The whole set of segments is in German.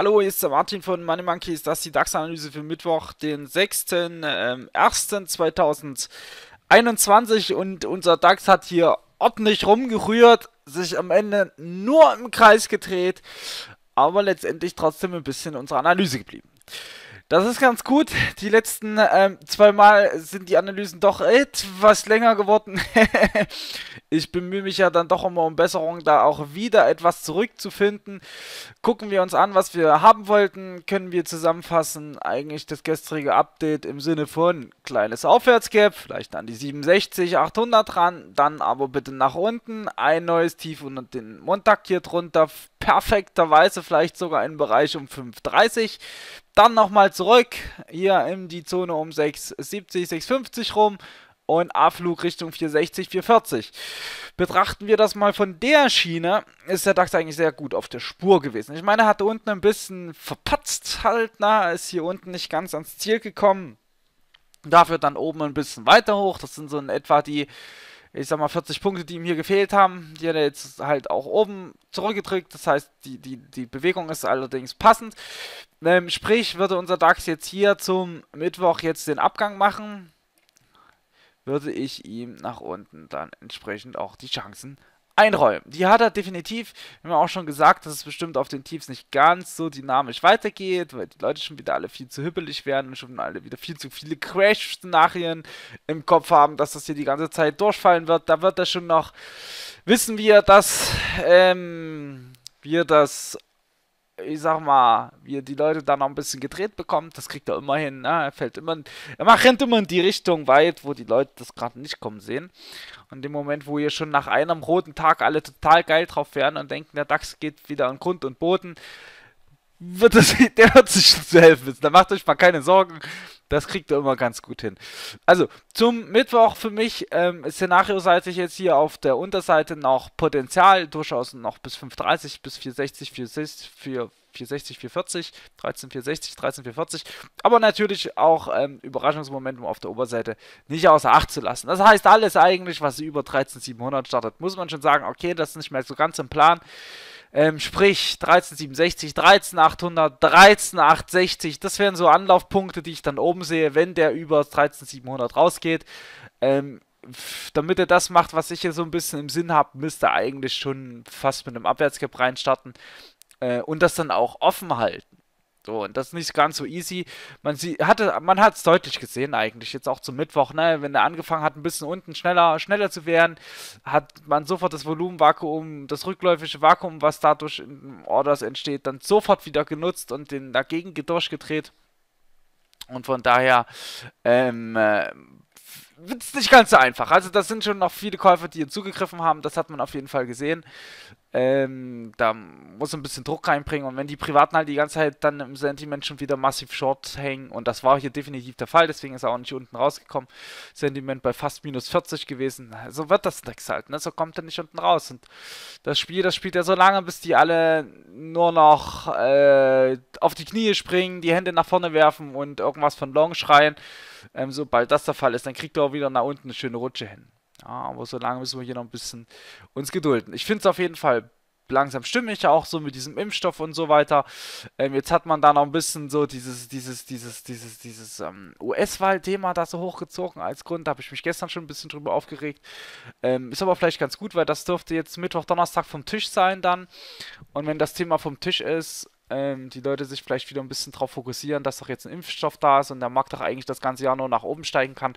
Hallo, hier ist der Martin von Money Monkeys. Das ist die DAX-Analyse für Mittwoch, den 6.01.2021. Ähm, Und unser DAX hat hier ordentlich rumgerührt, sich am Ende nur im Kreis gedreht, aber letztendlich trotzdem ein bisschen unserer Analyse geblieben. Das ist ganz gut. Die letzten ähm, zwei Mal sind die Analysen doch etwas länger geworden. ich bemühe mich ja dann doch immer um Besserung, da auch wieder etwas zurückzufinden. Gucken wir uns an, was wir haben wollten. Können wir zusammenfassen eigentlich das gestrige Update im Sinne von kleines Aufwärtsgap, vielleicht an die 67, 800 ran, dann aber bitte nach unten, ein neues Tief und den Montag hier drunter, perfekterweise vielleicht sogar einen Bereich um 530 dann nochmal zurück, hier in die Zone um 670, 650 rum und A-Flug Richtung 460, 440. Betrachten wir das mal von der Schiene, ist der DAX eigentlich sehr gut auf der Spur gewesen. Ich meine, er hatte unten ein bisschen verpatzt halt, na, ist hier unten nicht ganz ans Ziel gekommen. Dafür dann oben ein bisschen weiter hoch. Das sind so in etwa die, ich sag mal, 40 Punkte, die ihm hier gefehlt haben. Die hat er jetzt halt auch oben zurückgedrückt. Das heißt, die, die, die Bewegung ist allerdings passend. Ähm, sprich, würde unser DAX jetzt hier zum Mittwoch jetzt den Abgang machen, würde ich ihm nach unten dann entsprechend auch die Chancen einräumen. Die hat er definitiv. wie man auch schon gesagt, dass es bestimmt auf den Tiefs nicht ganz so dynamisch weitergeht, weil die Leute schon wieder alle viel zu hüppelig werden und schon alle wieder viel zu viele Crash-Szenarien im Kopf haben, dass das hier die ganze Zeit durchfallen wird. Da wird er schon noch, wissen wir, dass ähm, wir das ich sag mal, wie er die Leute dann noch ein bisschen gedreht bekommt, das kriegt er immerhin, Ne? Er fällt immer, er rennt immer in die Richtung weit, wo die Leute das gerade nicht kommen sehen. Und im Moment, wo ihr schon nach einem roten Tag alle total geil drauf wären und denken, der DAX geht wieder an Grund und Boden, wird das, der wird sich zu helfen wissen. Da macht euch mal keine Sorgen. Das kriegt er immer ganz gut hin. Also, zum Mittwoch für mich, ähm, szenarioseitig jetzt hier auf der Unterseite noch Potenzial, durchaus noch bis 5,30, bis 4,60, 4,60, 460, 440, 13460, 13440. Aber natürlich auch ähm, Überraschungsmomentum auf der Oberseite nicht außer Acht zu lassen. Das heißt, alles eigentlich, was über 13700 startet, muss man schon sagen, okay, das ist nicht mehr so ganz im Plan. Ähm, sprich 1367, 13,800, 13,860. Das wären so Anlaufpunkte, die ich dann oben sehe, wenn der über 13,700 rausgeht. Ähm, damit er das macht, was ich hier so ein bisschen im Sinn habe, müsste er eigentlich schon fast mit einem Abwärtsgap reinstarten äh, und das dann auch offen halten. So, und das ist nicht ganz so easy. Man hatte, man hat es deutlich gesehen eigentlich, jetzt auch zum Mittwoch, ne? Wenn er angefangen hat, ein bisschen unten schneller, schneller zu werden, hat man sofort das Volumenvakuum, das rückläufige Vakuum, was dadurch in Orders entsteht, dann sofort wieder genutzt und den dagegen durchgedreht. Und von daher, ähm, äh, wird es nicht ganz so einfach. Also das sind schon noch viele Käufer, die hier zugegriffen haben. Das hat man auf jeden Fall gesehen. Ähm, da muss ein bisschen Druck reinbringen und wenn die Privaten halt die ganze Zeit dann im Sentiment schon wieder massiv short hängen und das war hier definitiv der Fall, deswegen ist er auch nicht unten rausgekommen. Sentiment bei fast minus 40 gewesen. So wird das Dex halt, ne? So kommt er nicht unten raus. Und das Spiel, das spielt er so lange, bis die alle nur noch äh, auf die Knie springen, die Hände nach vorne werfen und irgendwas von Long schreien. Ähm, sobald das der Fall ist, dann kriegt er auch wieder nach unten eine schöne Rutsche hin. Ja, aber solange müssen wir hier noch ein bisschen uns gedulden. Ich finde es auf jeden Fall langsam stimmig, auch so mit diesem Impfstoff und so weiter. Ähm, jetzt hat man da noch ein bisschen so dieses, dieses, dieses, dieses, dieses ähm, US-Wahl-Thema da so hochgezogen als Grund. Da habe ich mich gestern schon ein bisschen drüber aufgeregt. Ähm, ist aber vielleicht ganz gut, weil das dürfte jetzt Mittwoch, Donnerstag vom Tisch sein dann. Und wenn das Thema vom Tisch ist, ähm, die Leute sich vielleicht wieder ein bisschen darauf fokussieren, dass doch jetzt ein Impfstoff da ist und der Markt doch eigentlich das ganze Jahr nur nach oben steigen kann,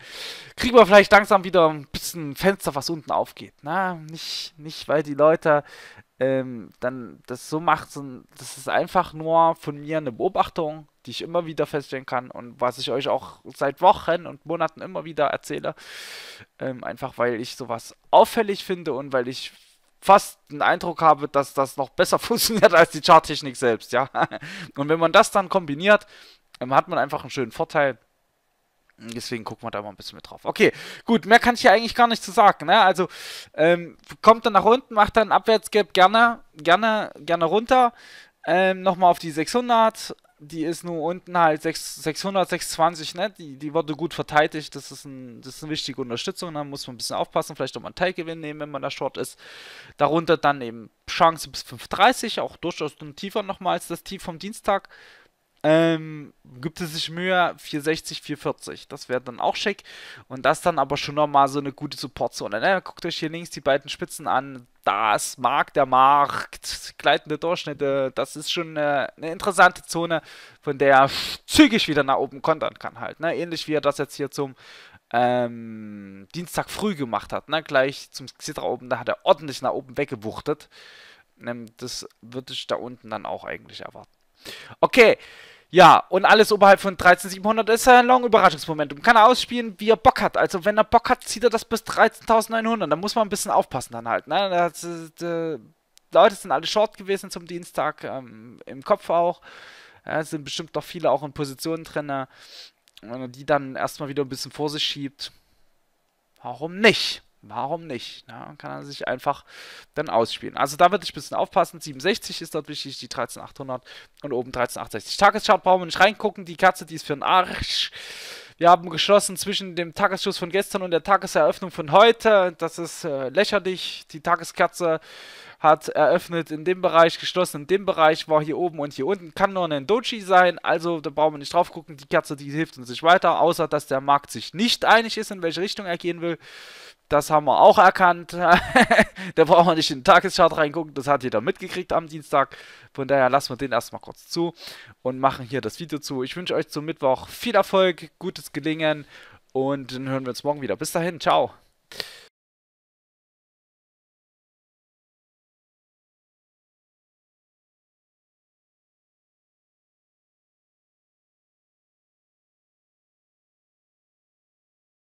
kriegen wir vielleicht langsam wieder ein bisschen Fenster, was unten aufgeht. Na, ne? nicht, nicht weil die Leute ähm, dann das so machen, das ist einfach nur von mir eine Beobachtung, die ich immer wieder feststellen kann und was ich euch auch seit Wochen und Monaten immer wieder erzähle. Ähm, einfach weil ich sowas auffällig finde und weil ich fast den Eindruck habe, dass das noch besser funktioniert als die Charttechnik selbst, ja. Und wenn man das dann kombiniert, ähm, hat man einfach einen schönen Vorteil. Deswegen gucken wir da mal ein bisschen mit drauf. Okay, gut, mehr kann ich hier eigentlich gar nicht zu sagen. Ne? Also ähm, kommt dann nach unten, macht dann Abwärtsgap gerne, gerne, gerne runter. Ähm, Nochmal auf die 600, die ist nur unten halt 600, 620, ne? Die, die wurde gut verteidigt, das ist, ein, das ist eine wichtige Unterstützung. Da muss man ein bisschen aufpassen, vielleicht auch mal einen Teilgewinn nehmen, wenn man da short ist. Darunter dann eben Chance bis 530, auch durchaus ein tiefer nochmal als das Tief vom Dienstag. Ähm, gibt es sich Mühe, 460, 440. Das wäre dann auch schick. Und das dann aber schon nochmal so eine gute Supportzone. Ne? Guckt euch hier links die beiden Spitzen an das mag der Markt, gleitende Durchschnitte, das ist schon eine, äh, eine interessante Zone, von der er zügig wieder nach oben kontern kann halt. Ne? Ähnlich wie er das jetzt hier zum ähm, Dienstag früh gemacht hat. Ne? Gleich zum Xitra oben, da hat er ordentlich nach oben weggewuchtet. Ähm, das würde ich da unten dann auch eigentlich erwarten. Okay, ja, und alles oberhalb von 13.700 ist ein long Überraschungsmomentum. Kann er ausspielen, wie er Bock hat. Also wenn er Bock hat, zieht er das bis 13.900. Da muss man ein bisschen aufpassen dann halt. Ne? Das, das, äh, Leute sind alle short gewesen zum Dienstag, ähm, im Kopf auch. Ja, sind bestimmt doch viele auch in Positionen drin. Ne? Wenn man die dann erstmal wieder ein bisschen vor sich schiebt, warum nicht? Warum nicht? Na, ne? kann er sich einfach dann ausspielen. Also da würde ich ein bisschen aufpassen. 67 ist dort wichtig, die 13800 und oben 1368. Tagesschart brauchen wir nicht reingucken. Die Katze, die ist für den Arsch. Wir haben geschlossen zwischen dem Tagesschuss von gestern und der Tageseröffnung von heute. Das ist äh, lächerlich. Die Tageskatze hat eröffnet in dem Bereich, geschlossen in dem Bereich, war hier oben und hier unten. Kann nur ein Doji sein, also da brauchen wir nicht drauf gucken. Die Kerze, die hilft uns nicht weiter, außer dass der Markt sich nicht einig ist, in welche Richtung er gehen will. Das haben wir auch erkannt. da brauchen wir nicht in den Tageschart reingucken. Das hat jeder mitgekriegt am Dienstag. Von daher lassen wir den erstmal kurz zu und machen hier das Video zu. Ich wünsche euch zum Mittwoch viel Erfolg, gutes Gelingen und dann hören wir uns morgen wieder. Bis dahin, ciao.